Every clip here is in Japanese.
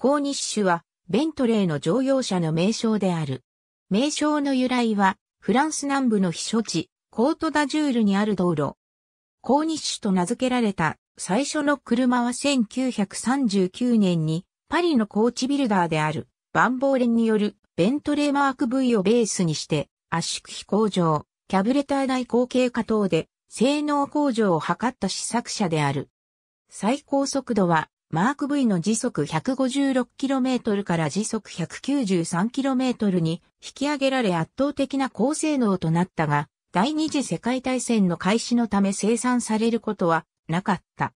コーニッシュは、ベントレーの乗用車の名称である。名称の由来は、フランス南部の避暑地、コートダジュールにある道路。コーニッシュと名付けられた最初の車は1939年にパリのコーチビルダーであるバンボーレンによるベントレーマーク V をベースにして圧縮飛行場、キャブレター台後継化等で性能向上を図った試作車である。最高速度はマーク V の時速 156km から時速 193km に引き上げられ圧倒的な高性能となったが、第二次世界大戦の開始のため生産されることはなかった。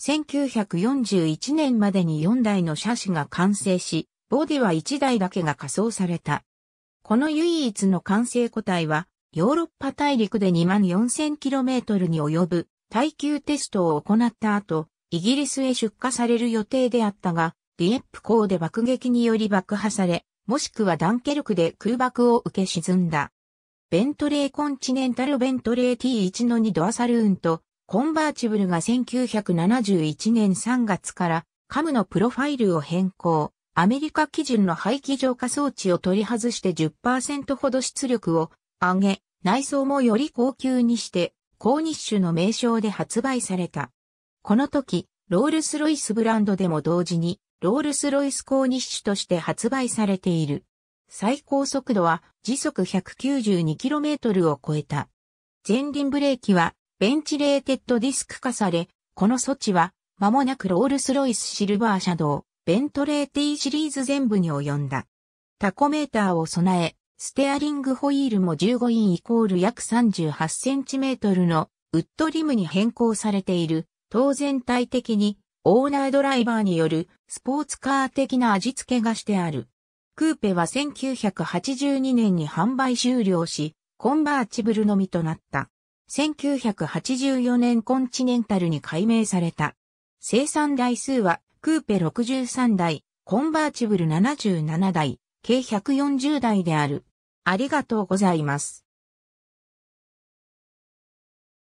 1941年までに4台の車種が完成し、ボディは1台だけが仮装された。この唯一の完成個体は、ヨーロッパ大陸で2万 4000km に及ぶ耐久テストを行った後、イギリスへ出荷される予定であったが、ディエップ港で爆撃により爆破され、もしくはダンケルクで空爆を受け沈んだ。ベントレーコンチネンタルベントレー T1 2ドアサルーンとコンバーチブルが1971年3月からカムのプロファイルを変更。アメリカ基準の排気浄化装置を取り外して10%ほど出力を上げ、内装もより高級にして、高日種の名称で発売された。この時、ロールスロイスブランドでも同時に、ロールスロイスコーニッシュとして発売されている。最高速度は時速 192km を超えた。前輪ブレーキはベンチレーテッドディスク化され、この措置は間もなくロールスロイスシルバーシャドウ、ベントレーティーシリーズ全部に及んだ。タコメーターを備え、ステアリングホイールも15インイコール約 38cm のウッドリムに変更されている当然体的にオーナードライバーによるスポーツカー的な味付けがしてある。クーペは1982年に販売終了し、コンバーチブルのみとなった。1984年コンチネンタルに改名された。生産台数はクーペ63台、コンバーチブル77台、計140台である。ありがとうございます。